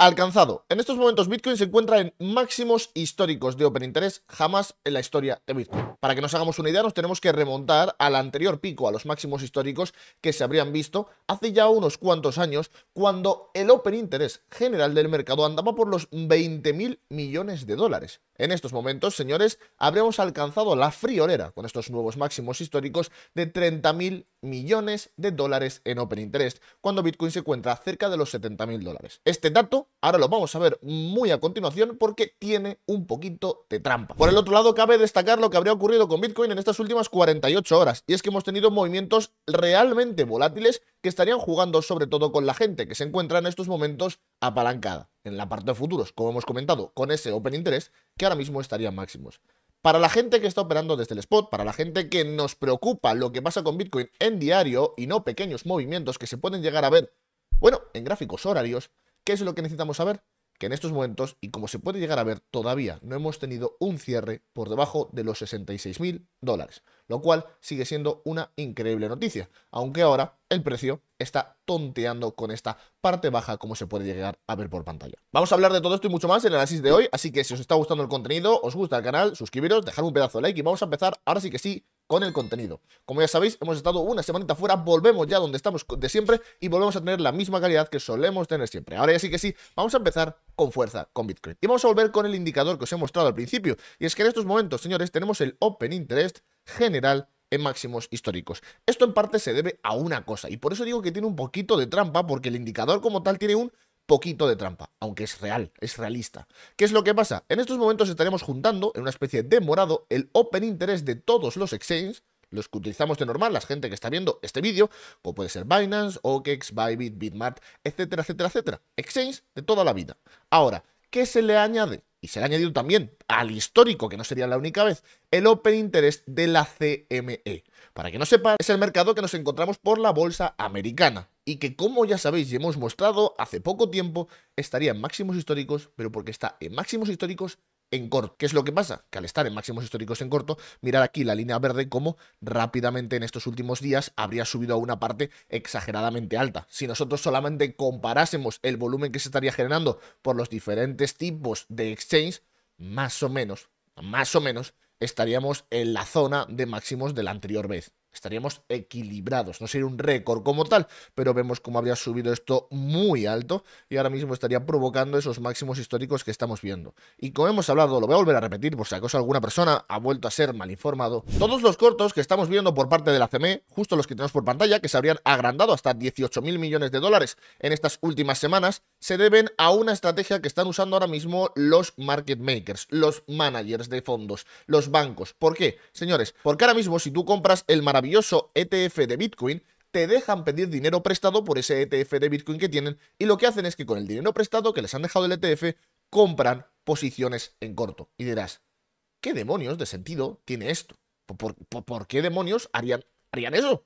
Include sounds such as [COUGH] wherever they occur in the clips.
alcanzado. En estos momentos Bitcoin se encuentra en máximos históricos de Open Interest jamás en la historia de Bitcoin. Para que nos hagamos una idea, nos tenemos que remontar al anterior pico, a los máximos históricos que se habrían visto hace ya unos cuantos años, cuando el Open Interest general del mercado andaba por los 20.000 millones de dólares. En estos momentos, señores, habremos alcanzado la friolera con estos nuevos máximos históricos de 30.000 millones de dólares en Open Interest, cuando Bitcoin se encuentra cerca de los 70.000 dólares. Este dato Ahora lo vamos a ver muy a continuación porque tiene un poquito de trampa. Por el otro lado, cabe destacar lo que habría ocurrido con Bitcoin en estas últimas 48 horas, y es que hemos tenido movimientos realmente volátiles que estarían jugando sobre todo con la gente que se encuentra en estos momentos apalancada en la parte de futuros, como hemos comentado, con ese open interest que ahora mismo estarían máximos. Para la gente que está operando desde el spot, para la gente que nos preocupa lo que pasa con Bitcoin en diario y no pequeños movimientos que se pueden llegar a ver, bueno, en gráficos horarios, ¿Qué es lo que necesitamos saber? Que en estos momentos, y como se puede llegar a ver, todavía no hemos tenido un cierre por debajo de los 66 mil dólares, lo cual sigue siendo una increíble noticia, aunque ahora el precio está tonteando con esta parte baja como se puede llegar a ver por pantalla. Vamos a hablar de todo esto y mucho más en el análisis de hoy, así que si os está gustando el contenido, os gusta el canal, suscribiros, dejar un pedazo de like y vamos a empezar ahora sí que sí con el contenido. Como ya sabéis, hemos estado una semanita fuera, volvemos ya donde estamos de siempre y volvemos a tener la misma calidad que solemos tener siempre. Ahora ya sí que sí, vamos a empezar con fuerza con Bitcoin. Y vamos a volver con el indicador que os he mostrado al principio. Y es que en estos momentos, señores, tenemos el Open Interest general en máximos históricos. Esto en parte se debe a una cosa, y por eso digo que tiene un poquito de trampa, porque el indicador como tal tiene un poquito de trampa, aunque es real, es realista. ¿Qué es lo que pasa? En estos momentos estaremos juntando en una especie de morado el open interest de todos los exchanges, los que utilizamos de normal, la gente que está viendo este vídeo, como puede ser Binance, OKEx, Bybit, Bitmart, etcétera, etcétera, etcétera. Exchanges de toda la vida. Ahora, ¿qué se le añade? Y se le ha añadido también al histórico, que no sería la única vez, el Open Interest de la CME. Para que no sepa, es el mercado que nos encontramos por la bolsa americana y que como ya sabéis y hemos mostrado hace poco tiempo, estaría en máximos históricos, pero porque está en máximos históricos en corto. ¿Qué es lo que pasa? Que al estar en máximos históricos en corto, mirar aquí la línea verde como rápidamente en estos últimos días habría subido a una parte exageradamente alta. Si nosotros solamente comparásemos el volumen que se estaría generando por los diferentes tipos de exchange, más o menos, más o menos, estaríamos en la zona de máximos de la anterior vez estaríamos equilibrados. No sería un récord como tal, pero vemos cómo habría subido esto muy alto y ahora mismo estaría provocando esos máximos históricos que estamos viendo. Y como hemos hablado, lo voy a volver a repetir por si acaso alguna persona ha vuelto a ser mal informado. Todos los cortos que estamos viendo por parte de la CME, justo los que tenemos por pantalla, que se habrían agrandado hasta 18 mil millones de dólares en estas últimas semanas, se deben a una estrategia que están usando ahora mismo los market makers, los managers de fondos, los bancos. ¿Por qué? Señores, porque ahora mismo si tú compras el maravilloso maravilloso ETF de Bitcoin, te dejan pedir dinero prestado por ese ETF de Bitcoin que tienen y lo que hacen es que con el dinero prestado que les han dejado el ETF compran posiciones en corto. Y dirás, ¿qué demonios de sentido tiene esto? ¿Por, qué demonios harían, harían eso?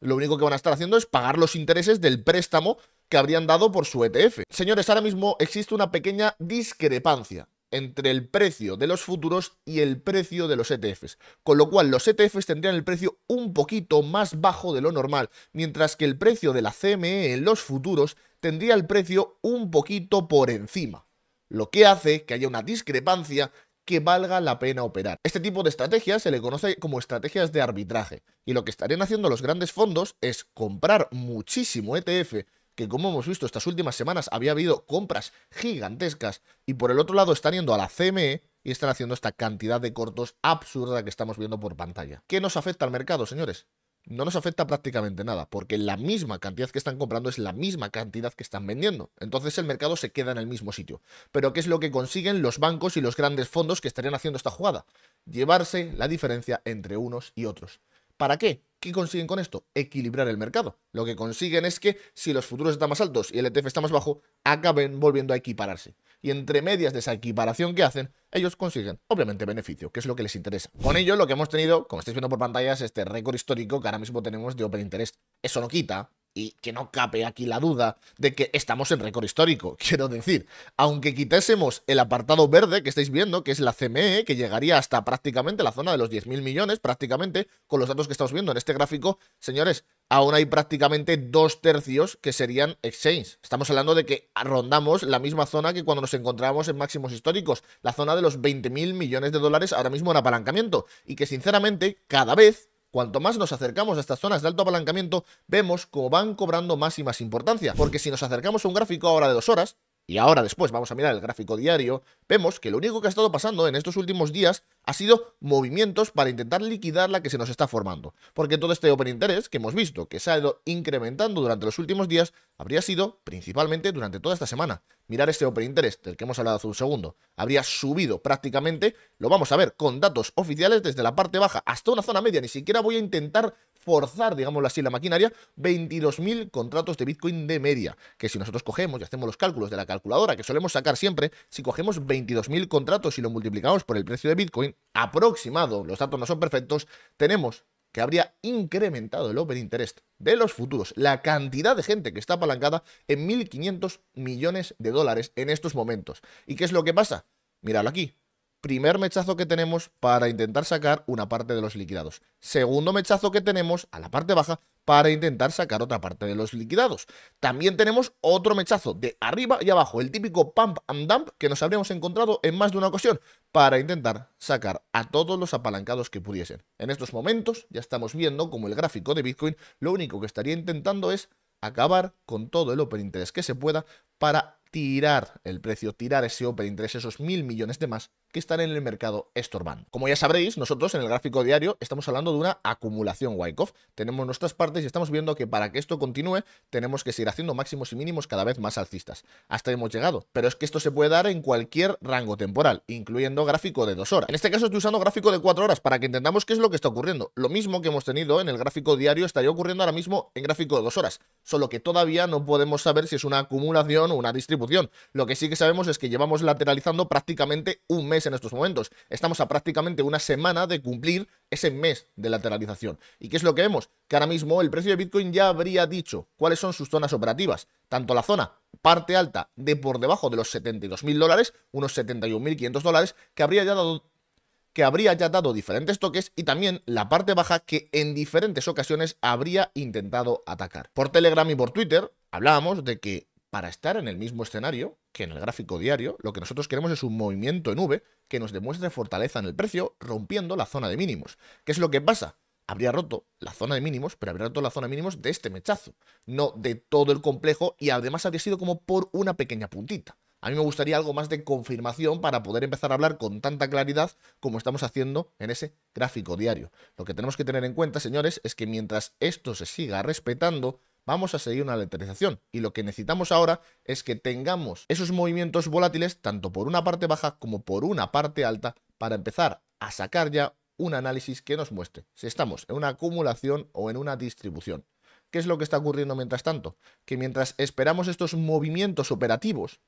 Lo único que van a estar haciendo es pagar los intereses del préstamo que habrían dado por su ETF. Señores, ahora mismo existe una pequeña discrepancia entre el precio de los futuros y el precio de los ETFs, con lo cual los ETFs tendrían el precio un poquito más bajo de lo normal, mientras que el precio de la CME en los futuros tendría el precio un poquito por encima, lo que hace que haya una discrepancia que valga la pena operar. Este tipo de estrategias se le conoce como estrategias de arbitraje, y lo que estarían haciendo los grandes fondos es comprar muchísimo ETF que como hemos visto estas últimas semanas había habido compras gigantescas y por el otro lado están yendo a la CME y están haciendo esta cantidad de cortos absurda que estamos viendo por pantalla. ¿Qué nos afecta al mercado, señores? No nos afecta prácticamente nada, porque la misma cantidad que están comprando es la misma cantidad que están vendiendo. Entonces el mercado se queda en el mismo sitio. Pero ¿qué es lo que consiguen los bancos y los grandes fondos que estarían haciendo esta jugada? Llevarse la diferencia entre unos y otros. ¿Para qué? ¿Qué consiguen con esto? Equilibrar el mercado. Lo que consiguen es que si los futuros están más altos y el ETF está más bajo, acaben volviendo a equipararse. Y entre medias de esa equiparación que hacen, ellos consiguen, obviamente, beneficio, que es lo que les interesa. Con ello, lo que hemos tenido, como estáis viendo por pantallas, es este récord histórico que ahora mismo tenemos de Open Interest. Eso no quita y que no cape aquí la duda de que estamos en récord histórico. [LAUGHS] Quiero decir, aunque quitásemos el apartado verde que estáis viendo, que es la CME, que llegaría hasta prácticamente la zona de los 10.000 millones, prácticamente, con los datos que estamos viendo en este gráfico, señores, aún hay prácticamente dos tercios que serían exchange. Estamos hablando de que rondamos la misma zona que cuando nos encontrábamos en máximos históricos, la zona de los 20.000 millones de dólares ahora mismo en apalancamiento, y que sinceramente cada vez Cuanto más nos acercamos a estas zonas de alto apalancamiento, vemos cómo van cobrando más y más importancia, porque si nos acercamos a un gráfico ahora de dos horas, y ahora después vamos a mirar el gráfico diario, vemos que lo único que ha estado pasando en estos últimos días ha sido movimientos para intentar liquidar la que se nos está formando. Porque todo este open interest que hemos visto, que se ha ido incrementando durante los últimos días, habría sido principalmente durante toda esta semana. Mirar este open interest del que hemos hablado hace un segundo, habría subido prácticamente, lo vamos a ver con datos oficiales desde la parte baja hasta una zona media, ni siquiera voy a intentar forzar, digámoslo así, la maquinaria, 22.000 contratos de Bitcoin de media. Que si nosotros cogemos y hacemos los cálculos de la calculadora que solemos sacar siempre, si cogemos 22.000 contratos y lo multiplicamos por el precio de Bitcoin, aproximado, los datos no son perfectos, tenemos que habría incrementado el open interest de los futuros, la cantidad de gente que está apalancada en 1.500 millones de dólares en estos momentos. ¿Y qué es lo que pasa? Míralo aquí, Primer mechazo que tenemos para intentar sacar una parte de los liquidados. Segundo mechazo que tenemos a la parte baja para intentar sacar otra parte de los liquidados. También tenemos otro mechazo de arriba y abajo, el típico pump and dump que nos habríamos encontrado en más de una ocasión para intentar sacar a todos los apalancados que pudiesen. En estos momentos ya estamos viendo como el gráfico de Bitcoin lo único que estaría intentando es acabar con todo el open interés que se pueda para tirar el precio, tirar ese open interés, esos mil millones de más que están en el mercado estorbando. Como ya sabréis, nosotros en el gráfico diario estamos hablando de una acumulación Wyckoff. Tenemos nuestras partes y estamos viendo que para que esto continúe tenemos que seguir haciendo máximos y mínimos cada vez más alcistas. Hasta hemos llegado. Pero es que esto se puede dar en cualquier rango temporal, incluyendo gráfico de dos horas. En este caso estoy usando gráfico de cuatro horas para que entendamos qué es lo que está ocurriendo. Lo mismo que hemos tenido en el gráfico diario estaría ocurriendo ahora mismo en gráfico de dos horas solo que todavía no podemos saber si es una acumulación o una distribución. Lo que sí que sabemos es que llevamos lateralizando prácticamente un mes en estos momentos. Estamos a prácticamente una semana de cumplir ese mes de lateralización. ¿Y qué es lo que vemos? Que ahora mismo el precio de Bitcoin ya habría dicho cuáles son sus zonas operativas. Tanto la zona parte alta de por debajo de los 72.000 dólares, unos 71.500 dólares, que habría ya dado que habría ya dado diferentes toques y también la parte baja que en diferentes ocasiones habría intentado atacar. Por Telegram y por Twitter hablábamos de que para estar en el mismo escenario que en el gráfico diario, lo que nosotros queremos es un movimiento en V que nos demuestre fortaleza en el precio rompiendo la zona de mínimos. ¿Qué es lo que pasa? Habría roto la zona de mínimos, pero habría roto la zona de mínimos de este mechazo, no de todo el complejo y además habría sido como por una pequeña puntita. A mí me gustaría algo más de confirmación para poder empezar a hablar con tanta claridad como estamos haciendo en ese gráfico diario. Lo que tenemos que tener en cuenta, señores, es que mientras esto se siga respetando, vamos a seguir una lateralización. Y lo que necesitamos ahora es que tengamos esos movimientos volátiles, tanto por una parte baja como por una parte alta, para empezar a sacar ya un análisis que nos muestre si estamos en una acumulación o en una distribución. ¿Qué es lo que está ocurriendo mientras tanto? Que mientras esperamos estos movimientos operativos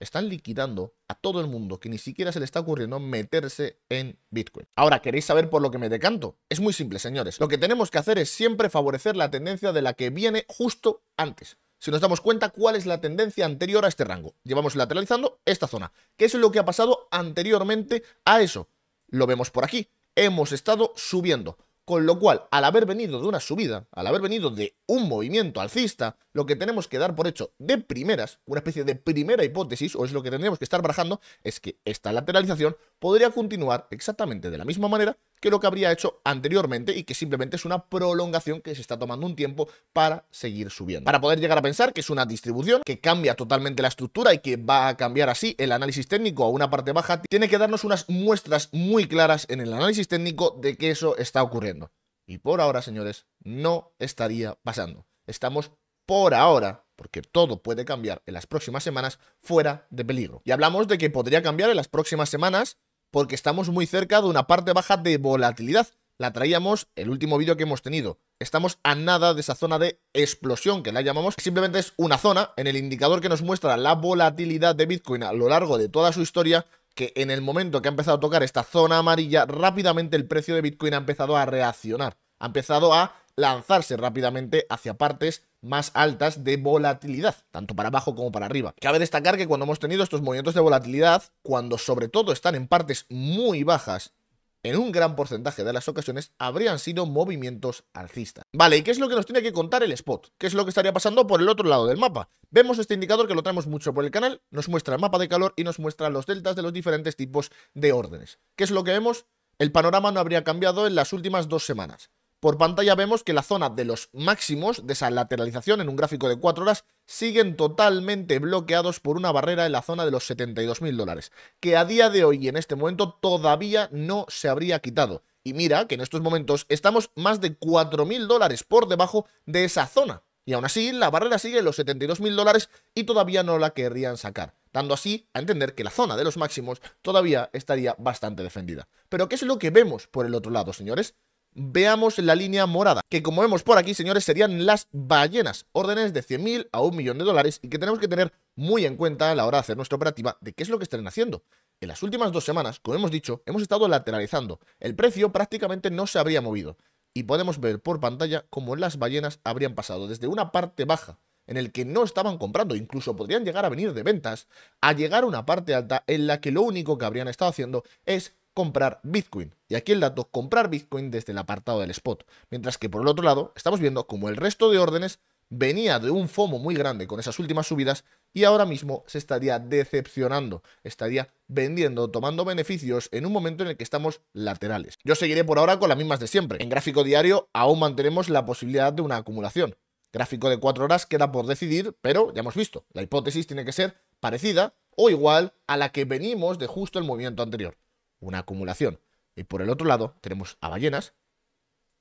están liquidando a todo el mundo que ni siquiera se le está ocurriendo meterse en Bitcoin. Ahora, ¿queréis saber por lo que me decanto? Es muy simple, señores. Lo que tenemos que hacer es siempre favorecer la tendencia de la que viene justo antes. Si nos damos cuenta cuál es la tendencia anterior a este rango, llevamos lateralizando esta zona. ¿Qué es lo que ha pasado anteriormente a eso? Lo vemos por aquí. Hemos estado subiendo. Con lo cual, al haber venido de una subida, al haber venido de un movimiento alcista, lo que tenemos que dar por hecho de primeras, una especie de primera hipótesis, o es lo que tendríamos que estar barajando, es que esta lateralización podría continuar exactamente de la misma manera que lo que habría hecho anteriormente y que simplemente es una prolongación que se está tomando un tiempo para seguir subiendo. Para poder llegar a pensar que es una distribución que cambia totalmente la estructura y que va a cambiar así el análisis técnico a una parte baja, tiene que darnos unas muestras muy claras en el análisis técnico de que eso está ocurriendo. Y por ahora, señores, no estaría pasando. Estamos por ahora porque todo puede cambiar en las próximas semanas fuera de peligro. Y hablamos de que podría cambiar en las próximas semanas porque estamos muy cerca de una parte baja de volatilidad. La traíamos el último vídeo que hemos tenido. Estamos a nada de esa zona de explosión que la llamamos. Simplemente es una zona en el indicador que nos muestra la volatilidad de Bitcoin a lo largo de toda su historia que en el momento que ha empezado a tocar esta zona amarilla, rápidamente el precio de Bitcoin ha empezado a reaccionar, ha empezado a lanzarse rápidamente hacia partes más altas de volatilidad, tanto para abajo como para arriba. Cabe destacar que cuando hemos tenido estos movimientos de volatilidad, cuando sobre todo están en partes muy bajas, en un gran porcentaje de las ocasiones habrían sido movimientos alcistas. Vale, ¿y qué es lo que nos tiene que contar el spot? ¿Qué es lo que estaría pasando por el otro lado del mapa? Vemos este indicador que lo traemos mucho por el canal, nos muestra el mapa de calor y nos muestra los deltas de los diferentes tipos de órdenes. ¿Qué es lo que vemos? El panorama no habría cambiado en las últimas dos semanas. Por pantalla vemos que la zona de los máximos de esa lateralización en un gráfico de 4 horas siguen totalmente bloqueados por una barrera en la zona de los 72.000 dólares, que a día de hoy y en este momento todavía no se habría quitado. Y mira que en estos momentos estamos más de 4.000 dólares por debajo de esa zona. Y aún así, la barrera sigue en los 72.000 dólares y todavía no la querrían sacar dando así a entender que la zona de los máximos todavía estaría bastante defendida. Pero ¿qué es lo que vemos por el otro lado, señores? veamos la línea morada, que como vemos por aquí, señores, serían las ballenas, órdenes de 100.000 a un millón de dólares y que tenemos que tener muy en cuenta a la hora de hacer nuestra operativa de qué es lo que estén haciendo. En las últimas dos semanas, como hemos dicho, hemos estado lateralizando. El precio prácticamente no se habría movido. Y podemos ver por pantalla cómo las ballenas habrían pasado desde una parte baja en el que no estaban comprando, incluso podrían llegar a venir de ventas, a llegar a una parte alta en la que lo único que habrían estado haciendo es comprar Bitcoin. Y aquí el dato, comprar Bitcoin desde el apartado del spot. Mientras que por el otro lado, estamos viendo como el resto de órdenes venía de un FOMO muy grande con esas últimas subidas y ahora mismo se estaría decepcionando, estaría vendiendo, tomando beneficios en un momento en el que estamos laterales. Yo seguiré por ahora con las mismas de siempre. En gráfico diario aún mantenemos la posibilidad de una acumulación. Gráfico de 4 horas queda por decidir, pero ya hemos visto, la hipótesis tiene que ser parecida o igual a la que venimos de justo el movimiento anterior una acumulación. Y por el otro lado tenemos a ballenas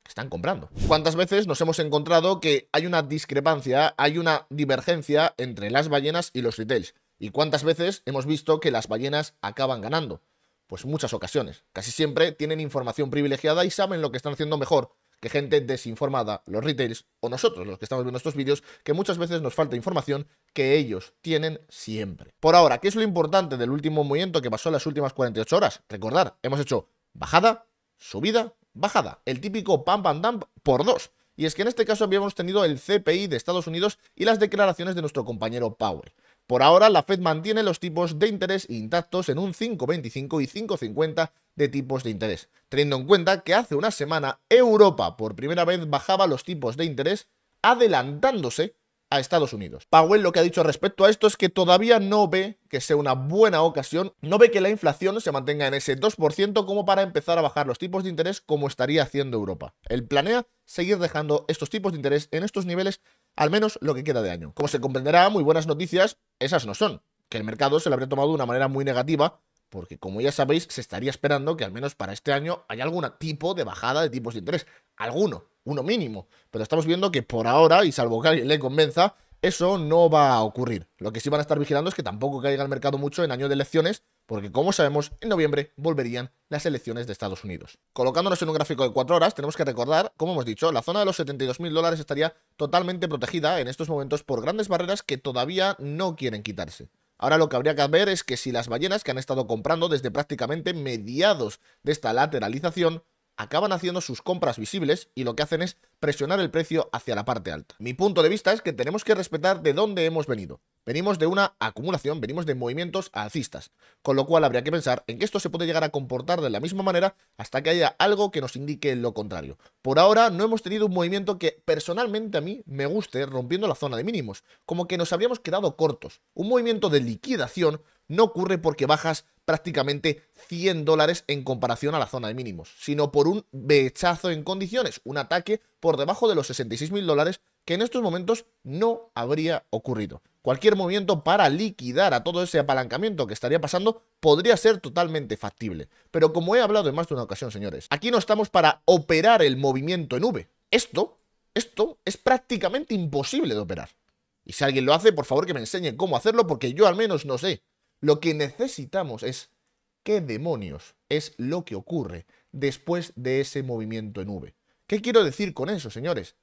que están comprando. ¿Cuántas veces nos hemos encontrado que hay una discrepancia, hay una divergencia entre las ballenas y los retails? ¿Y cuántas veces hemos visto que las ballenas acaban ganando? Pues muchas ocasiones. Casi siempre tienen información privilegiada y saben lo que están haciendo mejor que gente desinformada, los retails o nosotros, los que estamos viendo estos vídeos, que muchas veces nos falta información que ellos tienen siempre. Por ahora, ¿qué es lo importante del último movimiento que pasó en las últimas 48 horas? Recordar, hemos hecho bajada, subida, bajada, el típico pam pam dump por dos. Y es que en este caso habíamos tenido el CPI de Estados Unidos y las declaraciones de nuestro compañero Powell. Por ahora, la Fed mantiene los tipos de interés intactos en un 5,25 y 5,50 de tipos de interés, teniendo en cuenta que hace una semana Europa por primera vez bajaba los tipos de interés adelantándose a Estados Unidos. Powell lo que ha dicho respecto a esto es que todavía no ve que sea una buena ocasión, no ve que la inflación se mantenga en ese 2% como para empezar a bajar los tipos de interés como estaría haciendo Europa. Él planea seguir dejando estos tipos de interés en estos niveles al menos lo que queda de año. Como se comprenderá, muy buenas noticias, esas no son, que el mercado se lo habría tomado de una manera muy negativa, porque como ya sabéis, se estaría esperando que al menos para este año haya algún tipo de bajada de tipos de interés, alguno, uno mínimo, pero estamos viendo que por ahora, y salvo que alguien le convenza, eso no va a ocurrir. Lo que sí van a estar vigilando es que tampoco caiga el mercado mucho en año de elecciones, porque como sabemos, en noviembre volverían las elecciones de Estados Unidos. Colocándonos en un gráfico de 4 horas, tenemos que recordar, como hemos dicho, la zona de los 72.000 dólares estaría totalmente protegida en estos momentos por grandes barreras que todavía no quieren quitarse. Ahora lo que habría que ver es que si las ballenas que han estado comprando desde prácticamente mediados de esta lateralización acaban haciendo sus compras visibles y lo que hacen es presionar el precio hacia la parte alta. Mi punto de vista es que tenemos que respetar de dónde hemos venido. Venimos de una acumulación, venimos de movimientos alcistas, con lo cual habría que pensar en que esto se puede llegar a comportar de la misma manera hasta que haya algo que nos indique lo contrario. Por ahora no hemos tenido un movimiento que personalmente a mí me guste rompiendo la zona de mínimos, como que nos habríamos quedado cortos. Un movimiento de liquidación no ocurre porque bajas prácticamente 100 dólares en comparación a la zona de mínimos, sino por un bechazo en condiciones, un ataque por debajo de los 66 mil dólares que en estos momentos no habría ocurrido. Cualquier movimiento para liquidar a todo ese apalancamiento que estaría pasando podría ser totalmente factible. Pero como he hablado en más de una ocasión, señores, aquí no estamos para operar el movimiento en V. Esto, esto es prácticamente imposible de operar. Y si alguien lo hace, por favor que me enseñe cómo hacerlo porque yo al menos no sé. Lo que necesitamos es qué demonios es lo que ocurre después de ese movimiento en V. ¿Qué quiero decir con eso, señores?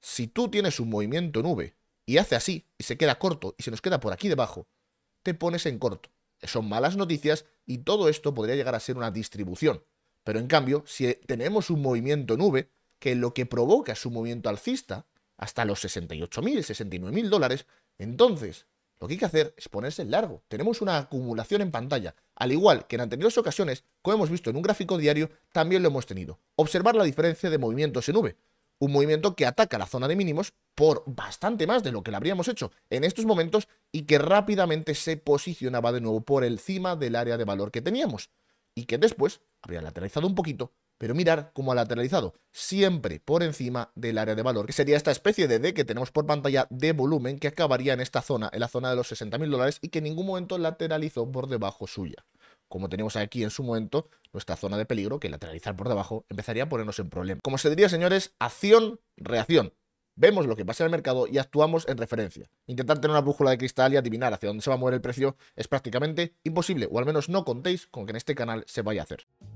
Si tú tienes un movimiento en V y hace así y se queda corto y se nos queda por aquí debajo, te pones en corto. Son malas noticias y todo esto podría llegar a ser una distribución. Pero en cambio, si tenemos un movimiento en V, que lo que provoca es un movimiento alcista, hasta los 68.000, 69.000 dólares, entonces lo que hay que hacer es ponerse en largo. Tenemos una acumulación en pantalla. Al igual que en anteriores ocasiones, como hemos visto en un gráfico diario, también lo hemos tenido. Observar la diferencia de movimientos en V. Un movimiento que ataca la zona de mínimos por bastante más de lo que le habríamos hecho en estos momentos y que rápidamente se posicionaba de nuevo por encima del área de valor que teníamos. Y que después habría lateralizado un poquito pero mirar cómo ha lateralizado, siempre por encima del área de valor, que sería esta especie de D que tenemos por pantalla de volumen que acabaría en esta zona, en la zona de los 60.000 dólares y que en ningún momento lateralizó por debajo suya. Como tenemos aquí en su momento nuestra zona de peligro, que lateralizar por debajo empezaría a ponernos en problema. Como se diría, señores, acción, reacción vemos lo que pasa en el mercado y actuamos en referencia. Intentar tener una brújula de cristal y adivinar hacia dónde se va a mover el precio es prácticamente imposible, o al menos no contéis con que en este canal se vaya a hacer.